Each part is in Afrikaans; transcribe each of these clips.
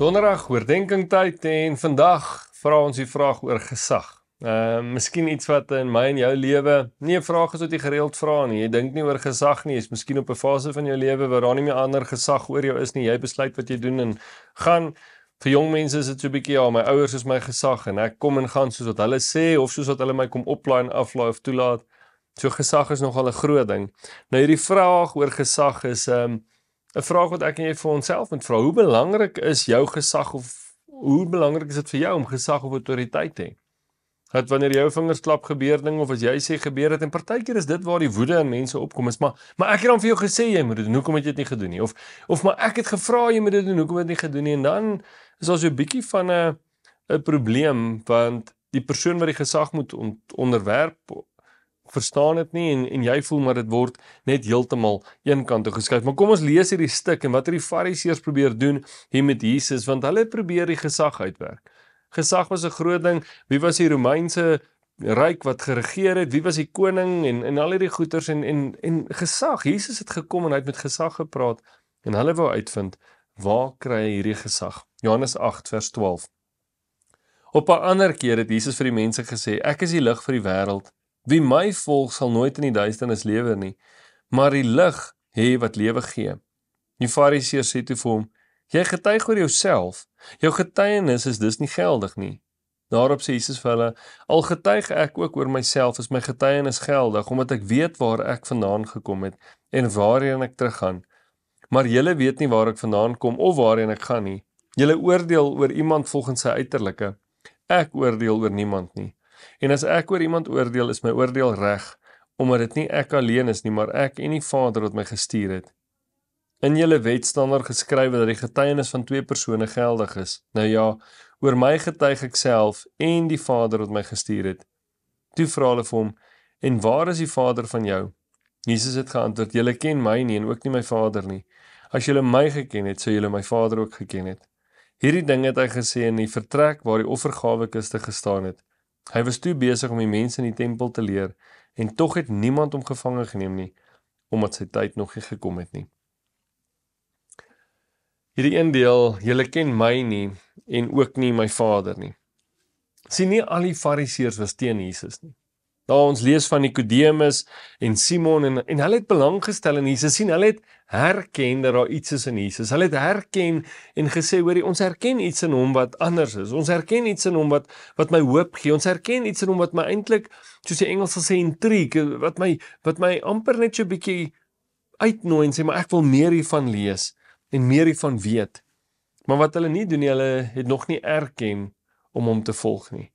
Donderdag oordeenking tyd en vandag vra ons die vraag oor gesag. Ehm uh, miskien iets wat in my en jou lewe nie 'n vraag is wat jy gereeld vra nie. Jy dink nie oor gesag nie. Jy's miskien op 'n fase van jou lewe waar daar nie meer ander gesag oor jou is nie. Jy besluit wat jy doen en gaan. Vir jong mense is dit so 'n bietjie ja, my ouers is my gesag en ek kom en gaan soos wat hulle sê of soos wat hulle my kom oplaai en aflaai of toelaat. So gesag is nogal 'n groot ding. Nou hierdie vraag oor gesag is ehm um, 'n vraag wat ek en jy vir onsself moet vra, hoe belangrik is jou gesag of hoe belangrik is dit vir jou om gesag of autoriteit te hê? Dat wanneer jou vingers klap gebeur ding of as jy sê gebeur dit en partykeer is dit waar die woede in mense opkom is, maar maar ek het dan vir jou gesê jy moet dit doen. Hoekom het jy dit nie gedoen nie? Of of maar ek het gevra jy moet dit doen. Hoekom het jy dit nie gedoen nie? En dan is daar so 'n bietjie van 'n 'n probleem want die persoon wat die gesag moet onderwerp verstaan dit nie en en jy voel maar dit word net heeltemal eenkant toe geskuif. Maar kom ons lees hierdie stuk en wat het die fariseërs probeer doen hier met Jesus want hulle probeer die gesag uitwerk. Gesag was 'n groot ding. Wie was die Romeinse ryk wat geregeer het? Wie was die koning en en al hierdie goeters en en en gesag. Jesus het gekom en hy het met gesag gepraat en hulle wou uitvind waar kry hy hierdie gesag? Johannes 8 vers 12. Op 'n ander keer het Jesus vir die mense gesê: "Ek is die lig vir die wêreld." Wie my volg sal nooit in die duisternis lewe nie, maar die lig hê wat lewe gee. Die Fariseërs sê toe vir hom: Jy getuig oor jouself. Jou getuienis is dus nie geldig nie. Daarop sê Jesus vir hulle: Al getuig ek ook oor myself, is my getuienis geldig omdat ek weet waar ek vandaan gekom het en waarheen ek teruggaan. Maar julle weet nie waar ek vandaan kom of waarheen ek gaan nie. Julle oordeel oor iemand volgens sy uiterlike. Ek oordeel oor niemand nie. En as ek oor iemand oordeel, is my oordeel reg, omdat dit nie ek alleen is nie, maar ek en die Vader wat my gestuur het. In julle wet staan daar geskrywe dat die getuienis van twee persone geldig is. Nou ja, oor my getuig ek self en die Vader wat my gestuur het. Toe vra hulle vir hom: "En waar is die Vader van jou?" Jesus het geantwoord: "Julle ken my nie en ook nie my Vader nie. As julle my geken het, sou julle my Vader ook geken het." Hierdie ding het hy gesê in die vertrek waar die offergawe kiste gestaan het. Hy was toe besig om die mense in die tempel te leer en tog het niemand hom gevange geneem nie omdat sy tyd nog nie gekom het nie. Hierdie een deel, julle ken my nie en ook nie my Vader nie. Sien nie al die fariseërs was teen Jesus nie. Daar ons lees van Nikodemus en Simon en en hulle het belang gestel in Jesus. sien hulle het herken dat daar iets is in Jesus. Hulle het herken en gesê hoorie ons herken iets in hom wat anders is. Ons herken iets in hom wat wat my hoop gee. Ons herken iets in hom wat my eintlik soos die Engels sal sê intrigue wat my wat my amper net so 'n bietjie uitnooi en sê maar ek wil meer hiervan lees en meer hiervan weet. Maar wat hulle nie doen nie, hulle het nog nie erken om hom te volg nie.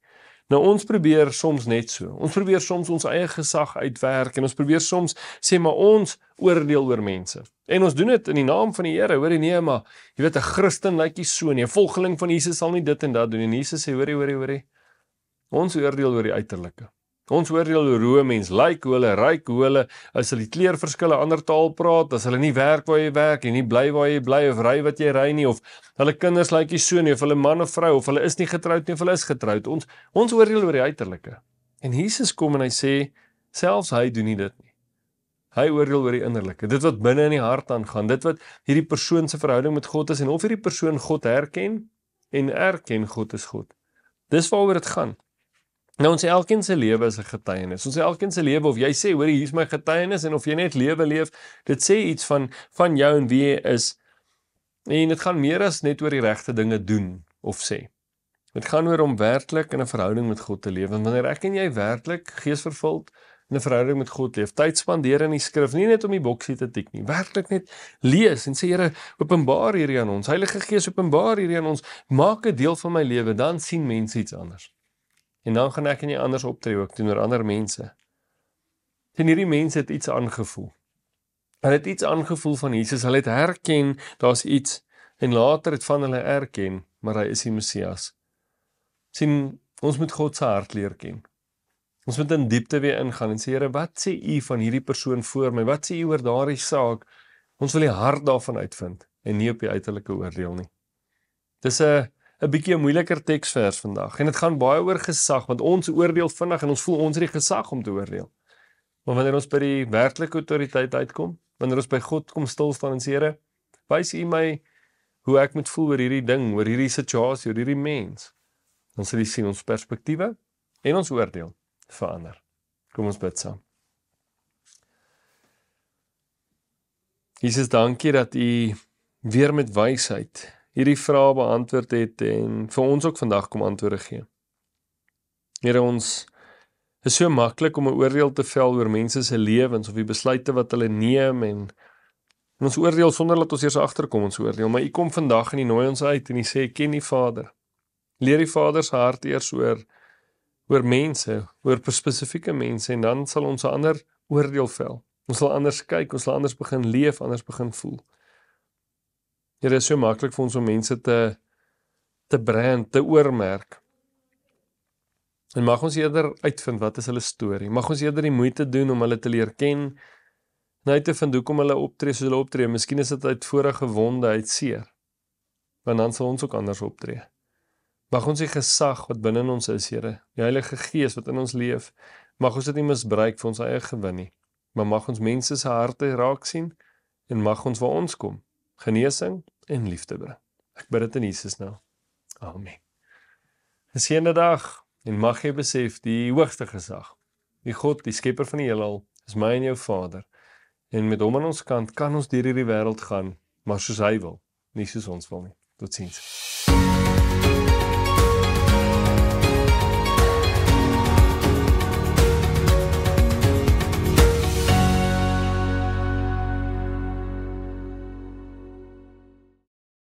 Nou ons probeer soms net so. Ons probeer soms ons eie gesag uitwerk en ons probeer soms sê maar ons oordeel oor mense. En ons doen dit in die naam van die Here. Hoorie nee, maar jy weet 'n Christen lyk nie so nie. 'n Volgeling van Jesus sal nie dit en dat doen nie. En Jesus sê hoorie, hoorie, hoorie. Ons oordeel oor die uiterlike. Ons hoor julle roe mens lyk like, hoe hulle ryk hoe hulle as hulle kleurverskille ander taal praat as hulle nie werk waar jy werk en nie bly waar jy bly of ry wat jy ry nie of hulle kinders lyk like nie so nie of hulle man of vrou of hulle is nie getroud nie of hulle is getroud ons ons hoor julle oor die uiterlike en Jesus kom en hy sê selfs hy doen nie dit nie hy oordeel oor die innerlike dit wat binne in die hart aangaan dit wat hierdie persoon se verhouding met God is en of hierdie persoon God herken en erken God is God dis waaroor dit gaan Nou ons elkeen se lewe is 'n getuienis. Ons elkeen se lewe of jy sê hoor hier's my getuienis en of jy net lewe leef, dit sê iets van van jou en wie jy is. En dit gaan meer as net oor die regte dinge doen of sê. Dit gaan oor om werklik in 'n verhouding met God te leef. En wanneer ek en jy werklik geesvervuld in 'n verhouding met God leef, tyd spandeer in die skrif, nie net om die boksie te tik nie, werklik net lees en sê Here, openbaar hierdie aan ons. Heilige Gees, openbaar hierdie aan ons. Maak 'n deel van my lewe, dan sien mense iets anders. En dan gaan ek en jy anders optree ook teenoor ander mense. Sien hierdie mense het iets aangevoel. Hulle het iets aangevoel van Jesus. Hulle het herken daar's iets en later het van hulle erken maar hy is die Messias. Sien, ons moet God se hart leer ken. Ons moet in diepte weer ingaan en sê Here, wat sê U van hierdie persoon voor my? Wat sê U oor daardie saak? Ons wil die hart daarvan uitvind en nie op die uiterlike oordeel nie. Dis 'n 'n bietjie 'n moeiliker teksvers vandag en dit gaan baie oor gesag want ons oordeel vinnig en ons voel ons het die gesag om te oordeel. Maar wanneer ons by die werklike autoriteit uitkom, wanneer ons by God kom stil staan en sê Here, wys U my hoe ek moet voel oor hierdie ding, oor hierdie situasie, oor hierdie mens. Dan sal U sien ons perspektiewe en ons oordeel verander. Kom ons bid saam. Jesus, dankie dat U weer met wysheid hierdie vrae beantwoord het en vir ons ook vandag kom antwoorde gee. Here ons is so maklik om 'n oordeel te vel oor mense se lewens of die besluite wat hulle neem en ons oordeel sonder dat ons eers agterkom ons oordeel, maar u kom vandag en u nooi ons uit en u sê ken die Vader. Leer die Vader se hart eers oor oor mense, oor spesifieke mense en dan sal ons 'n ander oordeel vel. Ons sal anders kyk, ons sal anders begin leef, anders begin voel. Here is so maklik vir ons om mense te te brand, te oormerk. En mag ons eerder uitvind wat is hulle storie. Mag ons eerder die moeite doen om hulle te leer ken. Nou te vind hoekom hulle optree soos hulle optree. Miskien is dit uit vorige wonde, uit seer. Want dan sal ons ook anders optree. Mag ons die gesag wat binne in ons is, Here, die Heilige Gees wat in ons leef, mag ons dit nie misbruik vir ons eie gewin nie. Maar mag ons mense se harte raak sien en mag ons waar ons kom genesing, en liefde bring. Ek bid dit in Jesus naam. Amen. Geseënde dag en mag jy besef die hoogste gesag, die God, die skepper van die heelal, is my en jou Vader. En met hom aan ons kant kan ons deur hierdie wêreld gaan, maar soos hy wil, nie soos ons wil nie. Totsiens. Ja.